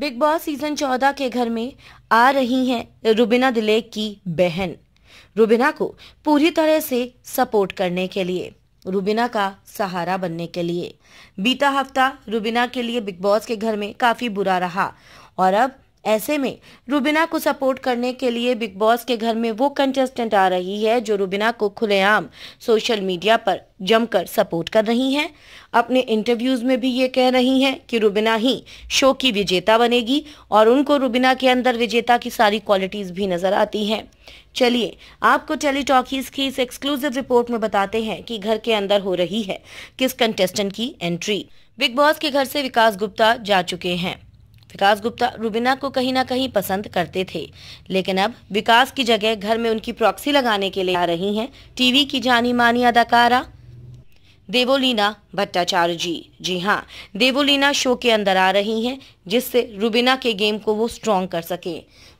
big boss season चौदह के घर में आ रही हैं रुबिना दिले की बहन रुबिना को पूरी तरह से सपोर्ट करने के लिए रुबिना का सहारा बनने के लिए बीता हफ्ता रुबिना के लिए बिग बॉस के घर में काफी बुरा रहा और अब ऐसे में रूबिना को सपोर्ट करने के लिए बिग बॉस के घर में वो कंटेस्टेंट आ रही है जो रूबिना को खुलेआम सोशल मीडिया पर जमकर सपोर्ट कर रही हैं अपने इंटरव्यूज में भी ये कह रही हैं कि रूबिना ही शो की विजेता बनेगी और उनको रूबिना के अंदर विजेता की सारी क्वालिटीज भी नजर आती हैं चलिए आपको टेलीटॉकीज की इस एक्सक्लूसिव रिपोर्ट में बताते हैं कि घर के अंदर हो रही है किस कंटेस्टेंट की एंट्री बिग बॉस के घर से विकास गुप्ता जा चुके हैं विकास गुप्ता रुबीना को कहीं ना कहीं पसंद करते थे लेकिन अब विकास की जगह घर में उनकी प्रॉक्सी लगाने के लिए आ रही हैं टीवी की जानी मानी अदाकारा देवोलीना भट्टाचार्य जी जी हाँ देवोलीना शो के अंदर आ रही हैं जिससे रुबिना के गेम को वो स्ट्रॉन्ग कर सके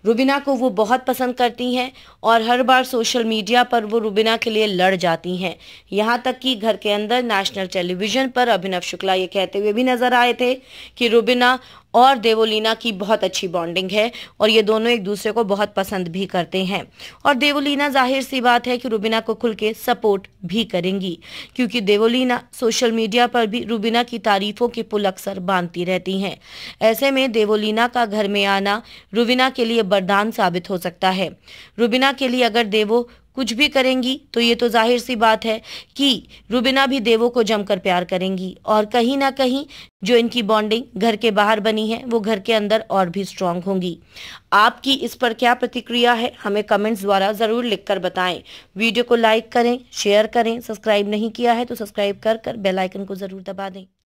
रुबिना को वो बहुत पसंद करती हैं और हर बार सोशल मीडिया पर वो रुबिना के लिए लड़ जाती हैं यहाँ तक कि घर के अंदर नेशनल टेलीविजन पर अभिनव शुक्ला ये कहते हुए भी नजर आए थे कि रुबिना और देवोलीना की बहुत अच्छी बॉन्डिंग है और ये दोनों एक दूसरे को बहुत पसंद भी करते हैं और देवोलीना जाहिर सी बात है कि रूबीना को खुल के सपोर्ट भी करेंगी क्योंकि देवोलीना सोशल मीडिया पर भी रूबीना की तारीफों के पुल अक्सर बांधती रहती हैं ऐसे में देवोलीना का घर में आना रूबीना के लिए बरदान साबित हो सकता है रूबीना के लिए अगर देवो कुछ भी करेंगी तो ये तो जाहिर सी बात है कि रुबिना भी देवो को जमकर प्यार करेंगी और कहीं ना कहीं जो इनकी बॉन्डिंग घर के बाहर बनी है वो घर के अंदर और भी स्ट्रांग होंगी आपकी इस पर क्या प्रतिक्रिया है हमें कमेंट्स द्वारा ज़रूर लिखकर बताएं वीडियो को लाइक करें शेयर करें सब्सक्राइब नहीं किया है तो सब्सक्राइब कर कर बेलाइकन को ज़रूर दबा दें